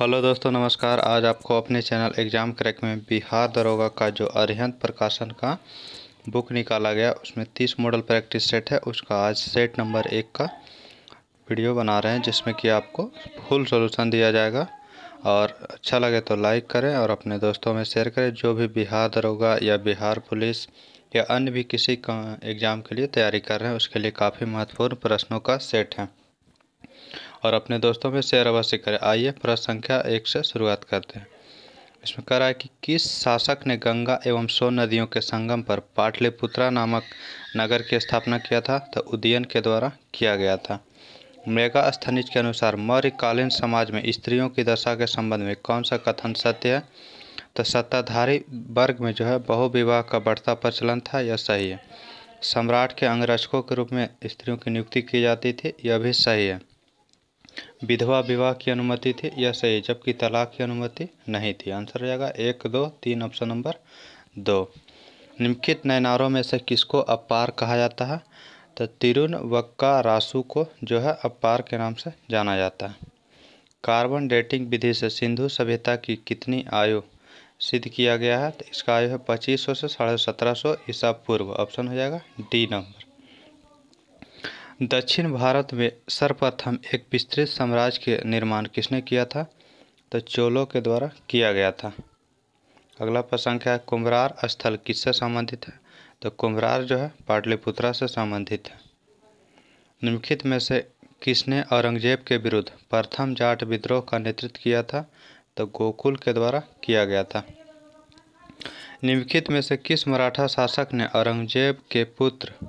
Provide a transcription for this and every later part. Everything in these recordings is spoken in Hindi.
हेलो दोस्तों नमस्कार आज आपको अपने चैनल एग्ज़ाम क्रैक में बिहार दरोगा का जो अरिहंत प्रकाशन का बुक निकाला गया उसमें तीस मॉडल प्रैक्टिस सेट है उसका आज सेट नंबर एक का वीडियो बना रहे हैं जिसमें कि आपको फुल सॉल्यूशन दिया जाएगा और अच्छा लगे तो लाइक करें और अपने दोस्तों में शेयर करें जो भी बिहार दरोगा या बिहार पुलिस या अन्य भी किसी एग्ज़ाम के लिए तैयारी कर रहे हैं उसके लिए काफ़ी महत्वपूर्ण प्रश्नों का सेट है और अपने दोस्तों में शेयर अवश्य करें आइए प्रश्न संख्या एक से शुरुआत करते हैं इसमें कह रहा है कि किस शासक ने गंगा एवं सोन नदियों के संगम पर पाटलिपुत्रा नामक नगर की स्थापना किया था तो उदयन के द्वारा किया गया था मेगा स्थनिज के अनुसार मौर्यकालीन समाज में स्त्रियों की दशा के संबंध में कौन सा कथन सत्य है तो सत्ताधारी वर्ग में जो है बहुविवाह का बढ़ता प्रचलन था यह सही है सम्राट के अंगरक्षकों के रूप में स्त्रियों की नियुक्ति की जाती थी यह भी सही है विधवा विवाह की अनुमति थी यह सही जबकि तलाक की अनुमति नहीं थी आंसर हो जाएगा एक दो तीन ऑप्शन नंबर दो निम्नलिखित नैनारों में से किसको अपार कहा जाता है तो तिरुनवक्का रासु को जो है अपार के नाम से जाना जाता है कार्बन डेटिंग विधि से सिंधु सभ्यता की कितनी आयु सिद्ध किया गया है तो इसका आयु है पच्चीस सौ से साढ़े सत्रह सौ ईसा पूर्व ऑप्शन हो जाएगा डी नंबर दक्षिण भारत में सर्वप्रथम एक विस्तृत साम्राज्य के निर्माण किसने किया था तो चोलों के द्वारा किया गया था अगला प्रश्न क्या है कुम्भरार स्थल किससे संबंधित है तो कुम्भरार जो है पाटलिपुत्रा से संबंधित है निम्नलिखित में से किसने औरंगजेब के विरुद्ध प्रथम जाट विद्रोह का नेतृत्व किया था तो गोकुल के द्वारा किया गया था निम्नलिखित में से किस मराठा शासक ने औरंगजेब के पुत्र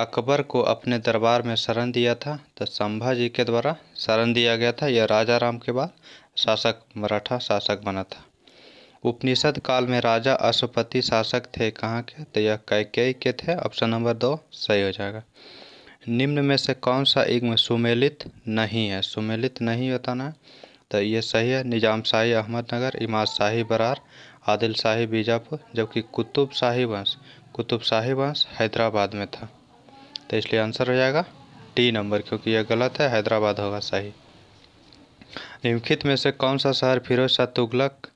अकबर को अपने दरबार में शरण दिया था तो संभाजी के द्वारा शरण दिया गया था यह राजा राम के बाद शासक मराठा शासक बना था उपनिषद काल में राजा अशुपति शासक थे कहाँ के तो यह कई के थे ऑप्शन नंबर दो सही हो जाएगा निम्न में से कौन सा इग्म सुमेलित नहीं है सुमेलित नहीं होता ना तो ये सही है निजाम शाही अहमदनगर इमाद शाही बरार आदिल शाही बीजापुर जबकि कुतुब शाही वंश कुतुब शाही वंश हैदराबाद में था तो इसलिए आंसर हो जाएगा टी नंबर क्योंकि यह गलत है हैदराबाद होगा सही निम्नलिखित में से कौन सा शहर फिरोज शाह तुगलक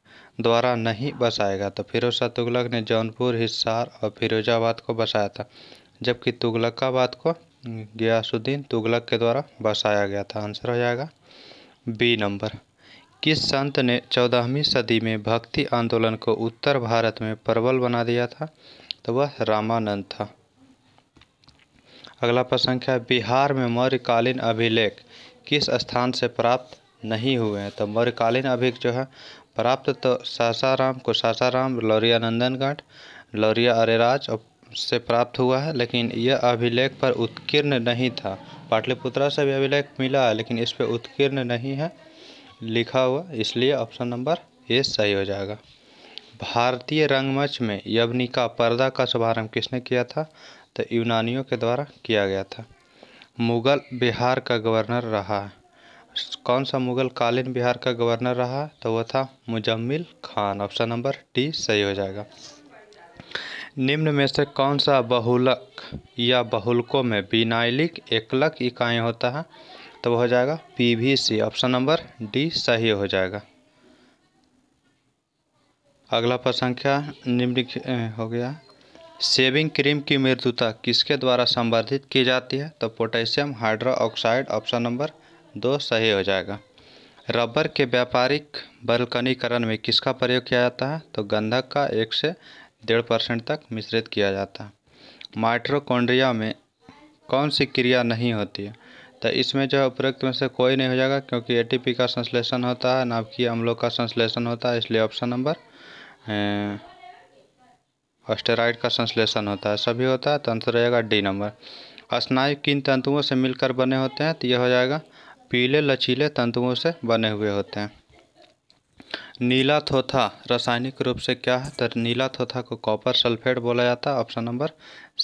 द्वारा नहीं बसाएगा तो फिरोज शाह तुगलक ने जौनपुर हिसार और फिरोजाबाद को बसाया था जबकि तुगलकाबाद को गयासुद्दीन तुगलक के द्वारा बसाया गया था आंसर हो जाएगा बी नंबर किस संत ने चौदहवीं सदी में भक्ति आंदोलन को उत्तर भारत में प्रबल बना दिया था तो वह रामानंद था अगला प्रश्न है बिहार में मौर्यकालीन अभिलेख किस स्थान से प्राप्त नहीं हुए हैं तो मौर्यकालीन अभिलेख जो है प्राप्त तो सासाराम को सासाराम लौरिया नंदनगढ़ लौरिया अरेराज से प्राप्त हुआ है लेकिन यह अभिलेख पर उत्कीर्ण नहीं था पाटलिपुत्रा से भी अभिलेख मिला है लेकिन इस पर उत्कीर्ण नहीं है लिखा हुआ इसलिए ऑप्शन नंबर ए सही हो जाएगा भारतीय रंगमंच में यवनिका पर्दा का शुभारंभ किसने किया था तो यूनानियों के द्वारा किया गया था मुग़ल बिहार का गवर्नर रहा है कौन सा मुग़ल कालीन बिहार का गवर्नर रहा तो वह था Muzammil Khan option number D सही हो जाएगा निम्न में से कौन सा बहुलक या बहुलकों में बिनाइलिक एकलक इकाई होता है तो वह हो जाएगा पीवीसी ऑप्शन नंबर डी सही हो जाएगा अगला संख्या निम्न हो गया सेविंग क्रीम की मृदुता किसके द्वारा संवर्धित की जाती है तो potassium hydroxide option number दो सही हो जाएगा रबर के व्यापारिक बलकनीकरण में किसका प्रयोग किया जाता है तो गंधक का एक से डेढ़ परसेंट तक मिश्रित किया जाता है माइट्रोकोन्ड्रिया में कौन सी क्रिया नहीं होती है तो इसमें जो है उपयुक्त में से कोई नहीं हो जाएगा क्योंकि ए का संश्लेषण होता है नाभिकीय अम्लों का संश्लेषण होता है इसलिए ऑप्शन नंबर अं, ऑस्टेराइड का संश्लेषण होता है सभी होता है तो आंसर रहेगा डी नंबर स्नायु किन तंतुओं से मिलकर बने होते हैं तो यह हो जाएगा पीले लचीले तंतुओं से बने हुए होते हैं नीला थोथा रासायनिक रूप से क्या है तो नीला थोथा को कॉपर सल्फेट बोला जाता है ऑप्शन नंबर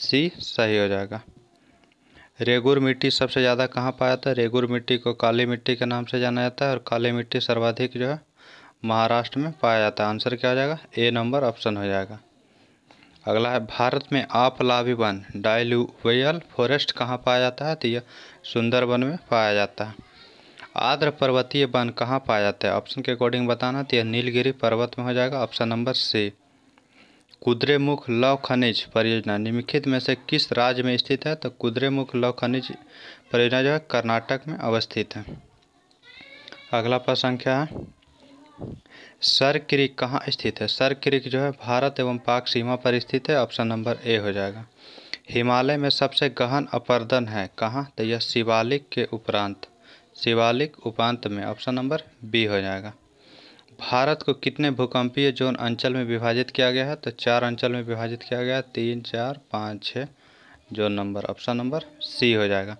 सी सही हो जाएगा रेगुर मिट्टी सबसे ज़्यादा कहाँ पाया जाता है रेगुर मिट्टी को काली मिट्टी के नाम से जाना जाता है और काली मिट्टी सर्वाधिक जो है महाराष्ट्र में पाया जाता है आंसर क्या हो जाएगा ए नंबर ऑप्शन हो जाएगा अगला है भारत में वन डायलुवियल फॉरेस्ट कहाँ पाया जाता है तो यह सुंदरवन में पाया जाता है आर्द्र पर्वतीय वन कहाँ पाया जाता है ऑप्शन के अकॉर्डिंग बताना तो यह नीलगिरी पर्वत में हो जाएगा ऑप्शन नंबर सी कुद्रेमुख लौ खनिज परियोजना निम्नलिखित में से किस राज्य में स्थित है तो कुद्रेमुख लव खनिज परियोजना जो है कर्नाटक में अवस्थित है अगला प्रश्न क्या है सर क्रिक कहाँ स्थित है सर क्रिक जो है भारत एवं पाक सीमा पर स्थित है ऑप्शन नंबर ए हो जाएगा हिमालय में सबसे गहन अपर्दन है कहाँ तो यह शिवालिक के उपरांत शिवालिक उपांत में ऑप्शन नंबर बी हो जाएगा भारत को कितने भूकंपीय जोन अंचल में विभाजित किया गया है तो चार अंचल में विभाजित किया गया है तीन चार पाँच छः zone number option number C हो जाएगा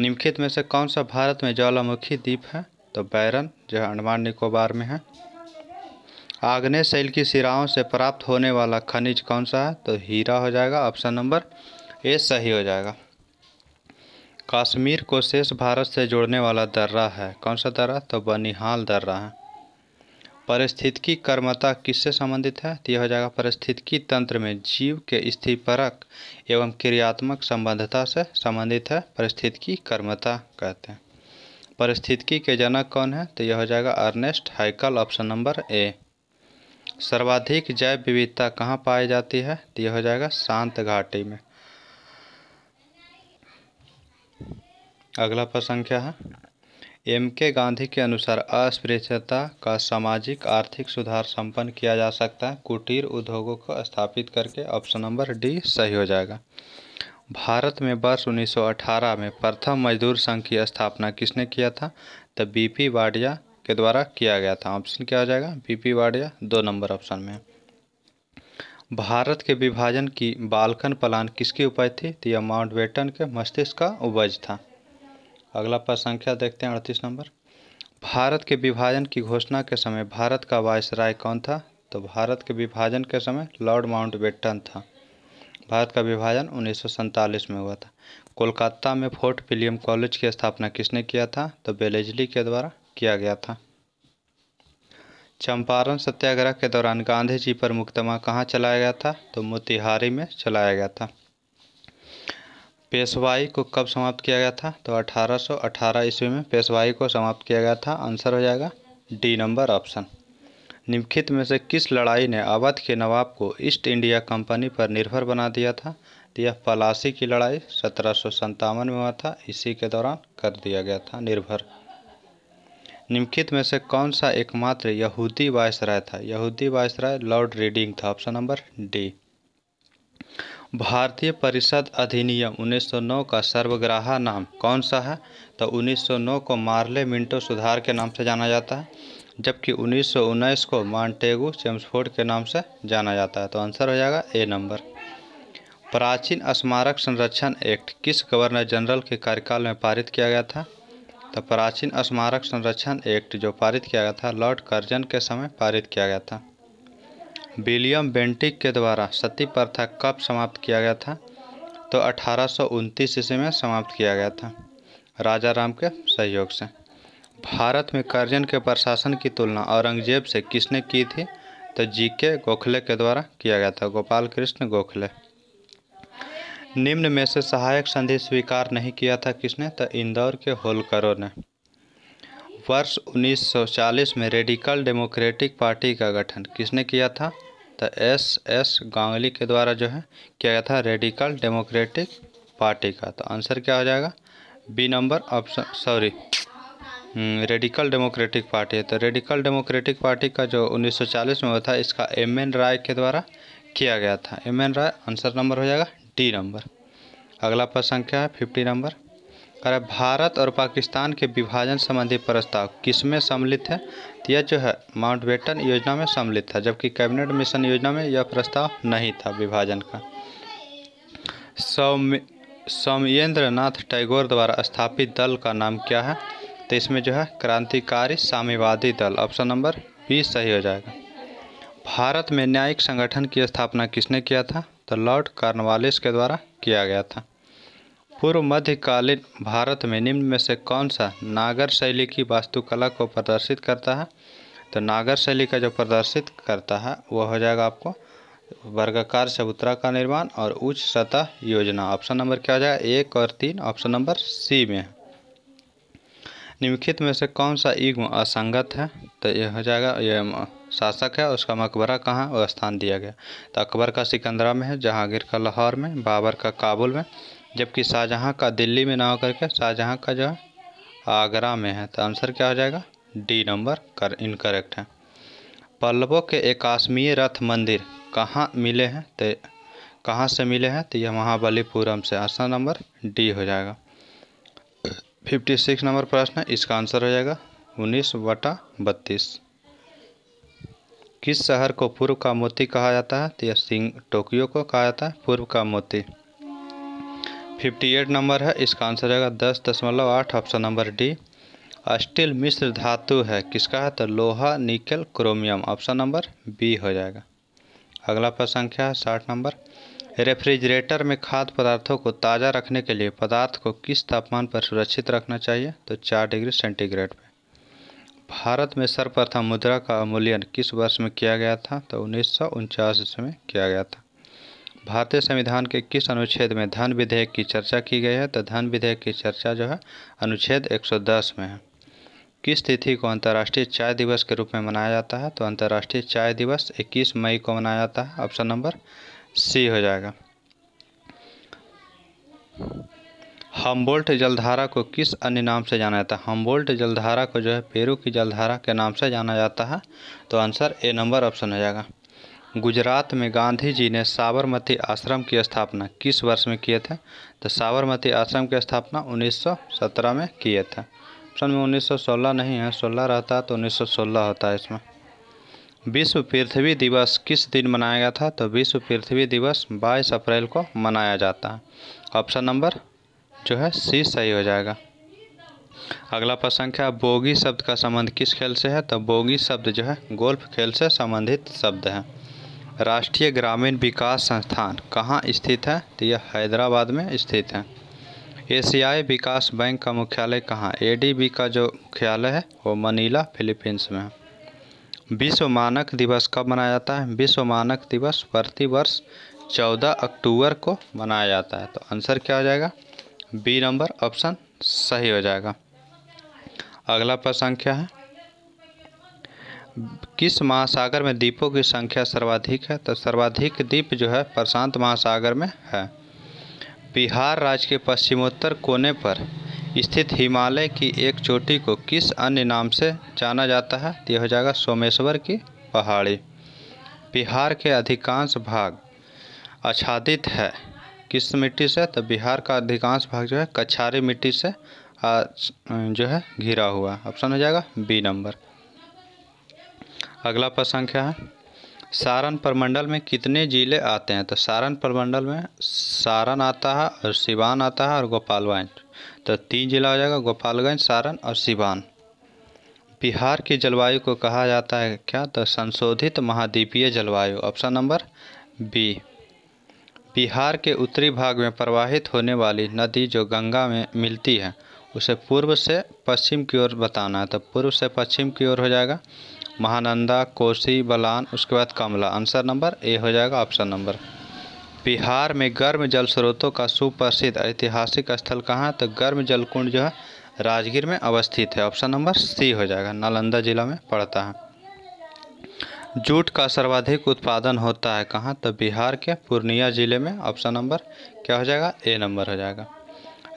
निम्नलिखित में से कौन सा भारत में ज्वालामुखी द्वीप है तो बैरन जो अंडमान निकोबार में है आग्नेय शैल की सिराओं से प्राप्त होने वाला खनिज कौन सा है तो हीरा हो जाएगा ऑप्शन नंबर ए सही हो जाएगा कश्मीर को शेष भारत से जोड़ने वाला दर्रा है कौन सा दर्रा तो बनिहाल दर्रा है परिस्थितिकी कर्मता किससे संबंधित है तो यह हो जाएगा परिस्थितिकी तंत्र में जीव के स्थिपरक एवं क्रियात्मक संबद्धता से संबंधित है परिस्थितिकी कर्मता कहते हैं परिस्थितिकी के जनक कौन है तो यह हो जाएगा Ernest Haeckel option number A सर्वाधिक जैव विविधता कहाँ पाई जाती है तो यह हो जाएगा शांत घाटी में अगला प्रश्न क्या है एम के गांधी के अनुसार अस्पृश्यता का सामाजिक आर्थिक सुधार संपन्न किया जा सकता है कुटीर उद्योगों को स्थापित करके ऑप्शन नंबर डी सही हो जाएगा भारत में वर्ष 1918 में प्रथम मजदूर संघ की स्थापना किसने किया था तो बीपी वाडिया के द्वारा किया गया था ऑप्शन क्या हो जाएगा पी वाडिया दो नंबर ऑप्शन में भारत के विभाजन की बालकन प्लान किसकी उपज थी तो यह माउंटबेटन के मस्तिष्क का उपज था अगला पद संख्या देखते हैं अड़तीस नंबर भारत के विभाजन की घोषणा के समय भारत का राय कौन था तो भारत के विभाजन के समय लॉर्ड माउंटबेटन था भारत का विभाजन उन्नीस में हुआ था कोलकाता में फोर्ट विलियम कॉलेज की स्थापना किसने किया था तो बेलेजली के द्वारा किया गया था चंपारण सत्याग्रह के दौरान गांधी जी पर मुकदमा कहाँ चलाया गया था तो मोतिहारी में चलाया गया था पेशवाई को कब समाप्त किया गया था तो 1818 ईस्वी में पेशवाई को समाप्त किया गया था आंसर हो जाएगा डी नंबर ऑप्शन निम्नलिखित में से किस लड़ाई ने अवध के नवाब को ईस्ट इंडिया कंपनी पर निर्भर बना दिया था तो यह पलासी की लड़ाई सत्रह में हुआ था इसी के दौरान कर दिया गया था निर्भर निम्नलिखित में से कौन सा एकमात्र यहूदी वायसराय था यहूदी वायसराय लॉर्ड रीडिंग था ऑप्शन नंबर डी भारतीय परिषद अधिनियम 1909 का सर्वग्राहा नाम कौन सा है तो 1909 को मार्ले मिंटो सुधार के नाम से जाना जाता है जबकि उन्नीस को मॉन्टेगू चेम्सफोर्ड के नाम से जाना जाता है तो आंसर हो जाएगा ए नंबर प्राचीन स्मारक संरक्षण एक्ट किस गवर्नर जनरल के कार्यकाल में पारित किया गया था द प्राचीन स्मारक संरक्षण एक्ट जो पारित किया गया था लॉर्ड कर्जन के समय पारित किया गया था विलियम बेंटिक के द्वारा सती प्रथा कब समाप्त किया गया था तो अठारह ईस्वी में समाप्त किया गया था राजा राम के सहयोग से भारत में कर्जन के प्रशासन की तुलना औरंगजेब से किसने की थी तो जी के गोखले के द्वारा किया गया था गोपाल कृष्ण गोखले निम्न में से सहायक संधि स्वीकार नहीं किया था किसने तो इंदौर के होलकरों ने वर्ष 1940 में रेडिकल डेमोक्रेटिक पार्टी का गठन किसने किया था तो एस एस गांगली के द्वारा जो है किया गया था रेडिकल डेमोक्रेटिक पार्टी का तो आंसर क्या हो जाएगा B number option sorry hmm, radical democratic party है तो रेडिकल डेमोक्रेटिक पार्टी का जो 1940 में हुआ था इसका एम एन राय के द्वारा किया गया था M N Roy answer number हो जाएगा डी नंबर अगला पद संख्या है फिफ्टी नंबर अरे भारत और पाकिस्तान के विभाजन संबंधी प्रस्ताव किसमें सम्मिलित है तो यह जो है बेटन योजना में सम्मिलित था जबकि कैबिनेट मिशन योजना में यह प्रस्ताव नहीं था विभाजन का सौम्य सौम्येंद्र नाथ टैगोर द्वारा स्थापित दल का नाम क्या है तो इसमें जो है क्रांतिकारी साम्यवादी दल ऑप्शन नंबर बी सही हो जाएगा भारत में न्यायिक संगठन की स्थापना किसने किया था द लॉर्ड कार्नवालिस के द्वारा किया गया था पूर्व मध्यकालीन भारत में निम्न में से कौन सा नागर शैली की वास्तुकला को प्रदर्शित करता है तो नागर शैली का जो प्रदर्शित करता है वह हो जाएगा आपको वर्गाकार चबूतरा का निर्माण और उच्च सतह योजना ऑप्शन नंबर क्या हो जाएगा एक और तीन ऑप्शन नंबर सी में निम्नलिखित में से कौन सा युग्म असंगत है तो यह हो जाएगा यह शासक है उसका मकबरा कहाँ और स्थान दिया गया तो अकबर का सिकंदरा में है जहांगीर का लाहौर में बाबर का काबुल में जबकि शाहजहाँ का दिल्ली में ना होकर के शाहजहाँ का जो है आगरा में है तो आंसर क्या हो जाएगा डी नंबर कर इनकरेक्ट है पल्लवों के एकाश्मीय रथ मंदिर कहाँ मिले हैं तो कहाँ से मिले हैं तो यह महाबलीपुरम से आसन नंबर डी हो जाएगा फिफ्टी सिक्स नंबर प्रश्न इसका आंसर हो जाएगा उन्नीस बटा बत्तीस किस शहर को पूर्व का मोती कहा जाता है तो यह सिंग टोक्यो को कहा जाता है पूर्व का मोती फिफ्टी एट नंबर है इसका आंसर आएगा दस दशमलव आठ ऑप्शन नंबर डी स्टील मिश्र धातु है किसका है तो लोहा निकल क्रोमियम ऑप्शन नंबर बी हो जाएगा अगला पर संख्या है साठ नंबर रेफ्रिजरेटर में खाद्य पदार्थों को ताज़ा रखने के लिए पदार्थ को किस तापमान पर सुरक्षित रखना चाहिए तो चार डिग्री सेंटीग्रेड पर भारत में सर्वप्रथम मुद्रा का अमूल्यन किस वर्ष में किया गया था तो उन्नीस ईस्वी में किया गया था भारतीय संविधान के किस अनुच्छेद में धन विधेयक की चर्चा की गई है तो धन विधेयक की चर्चा जो है अनुच्छेद 110 में है किस तिथि को अंतर्राष्ट्रीय चाय दिवस के रूप में मनाया जाता है तो अंतर्राष्ट्रीय चाय दिवस 21 मई को मनाया जाता है ऑप्शन नंबर सी हो जाएगा हम्बोल्ट जलधारा को किस अन्य नाम से जाना जाता है हम्बोल्ट जलधारा को जो है पेरू की जलधारा के नाम से जाना जाता है तो आंसर ए नंबर ऑप्शन हो जाएगा गुजरात में गांधी जी ने साबरमती आश्रम की स्थापना किस वर्ष में किए थे तो साबरमती आश्रम की स्थापना 1917 में किए थे ऑप्शन में 1916 नहीं है 16 रहता तो 1916 होता है इसमें विश्व पृथ्वी दिवस किस दिन मनाया गया था तो विश्व पृथ्वी दिवस 22 अप्रैल को मनाया जाता है ऑप्शन नंबर जो है सी सही हो जाएगा अगला क्या बोगी शब्द का संबंध किस खेल से है तो बोगी शब्द जो है गोल्फ खेल से संबंधित शब्द है राष्ट्रीय ग्रामीण विकास संस्थान कहाँ स्थित है तो यह हैदराबाद में स्थित है एशियाई विकास बैंक का मुख्यालय कहाँ एडीबी का जो मुख्यालय है वो मनीला फिलीपींस में है विश्व मानक दिवस कब मनाया जाता है विश्व मानक दिवस प्रतिवर्ष चौदह अक्टूबर को मनाया जाता है तो आंसर क्या हो जाएगा बी नंबर ऑप्शन सही हो जाएगा अगला प्रश्न संख्या है किस महासागर में द्वीपों की संख्या सर्वाधिक है तो सर्वाधिक द्वीप जो है प्रशांत महासागर में है बिहार राज्य के पश्चिमोत्तर कोने पर स्थित हिमालय की एक चोटी को किस अन्य नाम से जाना जाता है तो यह हो जाएगा सोमेश्वर की पहाड़ी बिहार के अधिकांश भाग आच्छादित है किस मिट्टी से तो बिहार का अधिकांश भाग जो है कछारी मिट्टी से जो है घिरा हुआ ऑप्शन हो जाएगा बी नंबर अगला पद संख्या है सारण प्रमंडल में कितने ज़िले आते हैं तो सारण प्रमंडल में सारण आता है और सिवान आता है और गोपालगंज तो तीन जिला हो जाएगा गोपालगंज सारण और सिवान बिहार की जलवायु को कहा जाता है क्या तो संशोधित महाद्वीपीय जलवायु ऑप्शन नंबर बी बिहार के उत्तरी भाग में प्रवाहित होने वाली नदी जो गंगा में मिलती है उसे पूर्व से पश्चिम की ओर बताना है तो पूर्व से पश्चिम की ओर हो जाएगा महानंदा कोसी बलान उसके बाद कमला आंसर नंबर ए हो जाएगा ऑप्शन नंबर बिहार में गर्म जल स्रोतों का सुप्रसिद्ध ऐतिहासिक स्थल कहाँ है तो गर्म जलकुंड जो है राजगीर में अवस्थित है ऑप्शन नंबर सी हो जाएगा नालंदा जिला में पड़ता है जूट का सर्वाधिक उत्पादन होता है कहाँ तो बिहार के पूर्णिया ज़िले में ऑप्शन नंबर क्या हो जाएगा ए नंबर हो जाएगा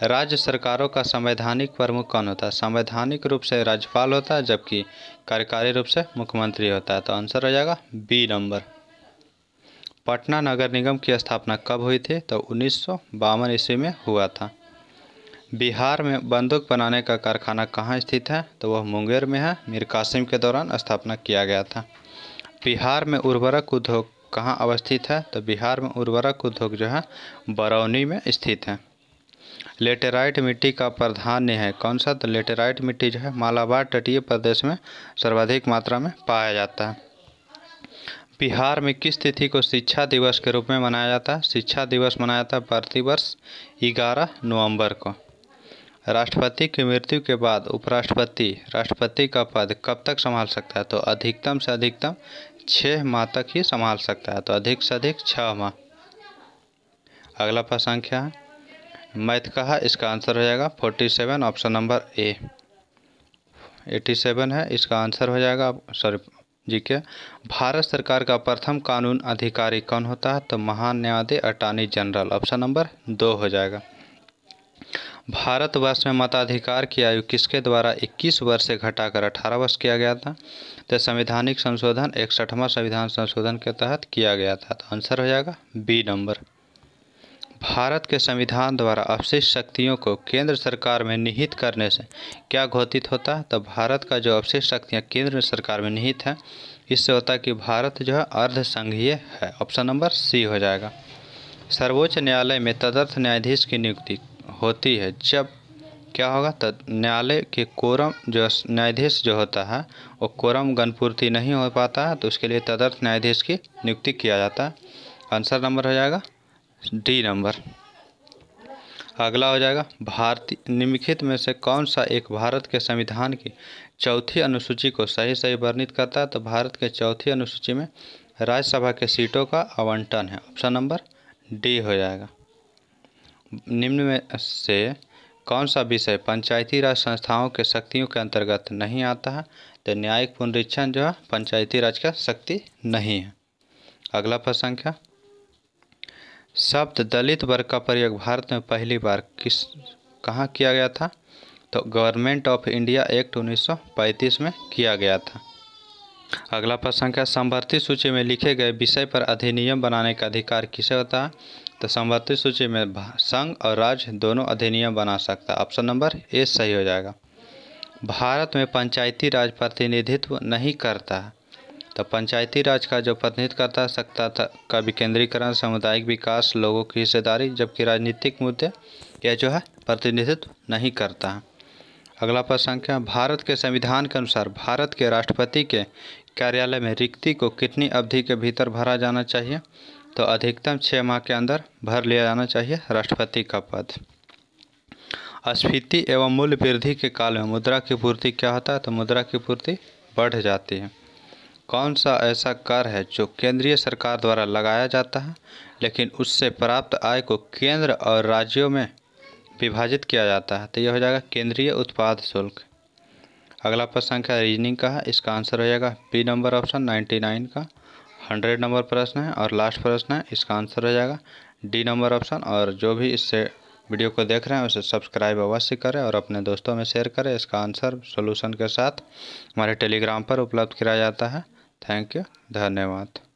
राज्य सरकारों का संवैधानिक प्रमुख कौन होता है संवैधानिक रूप से राज्यपाल होता है जबकि कार्यकारी रूप से मुख्यमंत्री होता है तो आंसर हो जाएगा बी नंबर पटना नगर निगम की स्थापना कब हुई थी तो उन्नीस ईस्वी में हुआ था बिहार में बंदूक बनाने का कारखाना कहाँ स्थित है तो वह मुंगेर में है मीर कासिम के दौरान स्थापना किया गया था बिहार में उर्वरक उद्योग कहाँ अवस्थित है तो बिहार में उर्वरक उद्योग जो है बरौनी में स्थित है लेटेराइट मिट्टी का प्राधान्य है कौन सा तो लेटेराइट मिट्टी जो है मालाबार तटीय प्रदेश में सर्वाधिक मात्रा में पाया जाता है बिहार में किस तिथि को शिक्षा दिवस के रूप में मनाया जाता है शिक्षा दिवस मनाया जाता है प्रतिवर्ष ग्यारह नवंबर को राष्ट्रपति की मृत्यु के बाद उपराष्ट्रपति राष्ट्रपति का पद कब तक संभाल सकता है तो अधिकतम से अधिकतम छः माह तक ही संभाल सकता है तो अधिक से अधिक छः माह अगला प्रश्न संख्या मैथ का है इसका आंसर हो जाएगा forty seven option number A eighty seven है इसका आंसर हो जाएगा सॉरी जी के भारत सरकार का प्रथम कानून अधिकारी कौन होता है तो महान न्यायाधीश अटॉर्नी जनरल ऑप्शन नंबर दो हो जाएगा भारतवर्ष में मताधिकार की आयु किसके द्वारा 21 वर्ष से घटाकर 18 वर्ष किया गया था तो संवैधानिक संशोधन इकसठवां संविधान संशोधन के तहत किया गया था तो आंसर हो जाएगा बी नंबर भारत के संविधान द्वारा अवशिष्ट शक्तियों को केंद्र सरकार में निहित करने से क्या घोषित होता है तो भारत का जो अवशिष्ट शक्तियाँ केंद्र सरकार में निहित हैं इससे होता है कि भारत जो है अर्धसंघीय है ऑप्शन नंबर सी हो जाएगा सर्वोच्च न्यायालय में तदर्थ न्यायाधीश की नियुक्ति होती है जब क्या होगा तो न्यायालय के कोरम जो न्यायाधीश जो होता है वो कोरम गणपूर्ति नहीं हो पाता है तो उसके लिए तदर्थ न्यायाधीश की नियुक्ति किया जाता है आंसर नंबर हो जाएगा डी नंबर अगला हो जाएगा भारतीय निम्नलिखित में से कौन सा एक भारत के संविधान की चौथी अनुसूची को सही सही वर्णित करता है तो भारत के चौथी अनुसूची में राज्यसभा के सीटों का आवंटन है ऑप्शन नंबर डी हो जाएगा निम्न में से कौन सा विषय पंचायती राज संस्थाओं के शक्तियों के अंतर्गत नहीं आता है तो न्यायिक पुनरीक्षण जो है पंचायती राज का शक्ति नहीं है अगला प्रश्न संख्या शब्द दलित वर्ग का प्रयोग भारत में पहली बार किस कहाँ किया गया था तो गवर्नमेंट ऑफ इंडिया एक्ट 1935 में किया गया था अगला प्रश्न संख्या संवर्ती सूची में लिखे गए विषय पर अधिनियम बनाने का अधिकार किसे होता है तो संवर्ती सूची में संघ और राज्य दोनों अधिनियम बना सकता ऑप्शन नंबर ए सही हो जाएगा भारत में पंचायती राज प्रतिनिधित्व नहीं करता तो पंचायती राज का जो प्रतिनिधित्व करता सकता था का विकेंद्रीकरण सामुदायिक विकास लोगों की हिस्सेदारी जबकि राजनीतिक मुद्दे यह जो है प्रतिनिधित्व नहीं करता है अगला संख्या भारत के संविधान के अनुसार भारत के राष्ट्रपति के कार्यालय में रिक्ति को कितनी अवधि के भीतर भरा जाना चाहिए तो अधिकतम छः माह के अंदर भर लिया जाना चाहिए राष्ट्रपति का पद अस्फीति एवं मूल्य वृद्धि के काल में मुद्रा की पूर्ति क्या होता है तो मुद्रा की पूर्ति बढ़ जाती है कौन सा ऐसा कर है जो केंद्रीय सरकार द्वारा लगाया जाता है लेकिन उससे प्राप्त आय को केंद्र और राज्यों में विभाजित किया जाता है तो यह हो जाएगा केंद्रीय उत्पाद शुल्क अगला प्रश्न संख्या रीजनिंग का है इसका आंसर हो जाएगा बी नंबर ऑप्शन 99 का हंड्रेड नंबर प्रश्न है और लास्ट प्रश्न है इसका आंसर हो जाएगा डी नंबर ऑप्शन और जो भी इससे वीडियो को देख रहे हैं उसे सब्सक्राइब अवश्य करें और अपने दोस्तों में शेयर करें इसका आंसर सोल्यूशन के साथ हमारे टेलीग्राम पर उपलब्ध कराया जाता है थैंक यू धन्यवाद